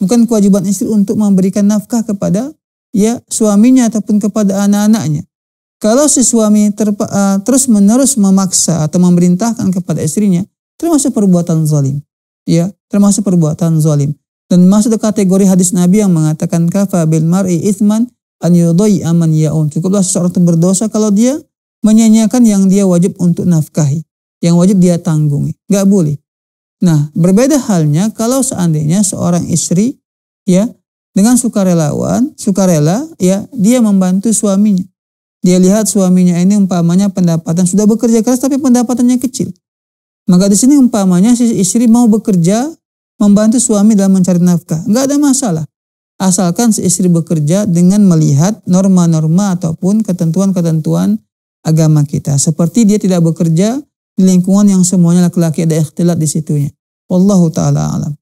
Bukan kewajiban istri untuk memberikan nafkah kepada ya suaminya ataupun kepada anak-anaknya. Kalau si suami terpa, uh, eh, terus menerus memaksa atau memerintahkan kepada istrinya, termasuk perbuatan zalim. Ya, termasuk perbuatan zalim. Dan masuk ke kategori hadis Nabi yang mengatakan kafa bil mar'i isman an yudai aman yaun. Cukuplah seseorang itu berdosa kalau dia menyanyiakan yang dia wajib untuk nafkahi. Yang wajib dia tanggungi. Gak boleh. Nah, berbeda halnya kalau seandainya seorang istri ya dengan sukarelawan, sukarela ya dia membantu suaminya. Dia lihat suaminya ini umpamanya pendapatan sudah bekerja keras tapi pendapatannya kecil. Maka di sini umpamanya si istri mau bekerja membantu suami dalam mencari nafkah. Enggak ada masalah. Asalkan si istri bekerja dengan melihat norma-norma ataupun ketentuan-ketentuan agama kita. Seperti dia tidak bekerja lingkungan yang semuanya laki-laki ada ikhtilat di situnya. Wallahu taala alam.